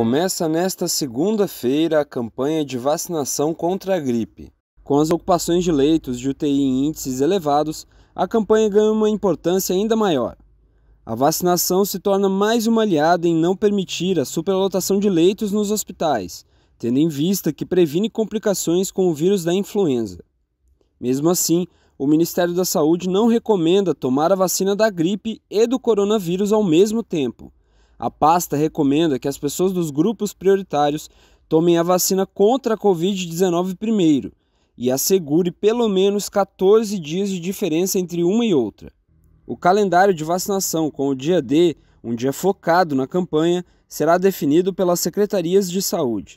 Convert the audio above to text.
Começa nesta segunda-feira a campanha de vacinação contra a gripe. Com as ocupações de leitos de UTI em índices elevados, a campanha ganha uma importância ainda maior. A vacinação se torna mais uma aliada em não permitir a superlotação de leitos nos hospitais, tendo em vista que previne complicações com o vírus da influenza. Mesmo assim, o Ministério da Saúde não recomenda tomar a vacina da gripe e do coronavírus ao mesmo tempo a pasta recomenda que as pessoas dos grupos prioritários tomem a vacina contra a Covid-19 primeiro e assegure pelo menos 14 dias de diferença entre uma e outra. O calendário de vacinação com o dia D, um dia focado na campanha, será definido pelas secretarias de saúde.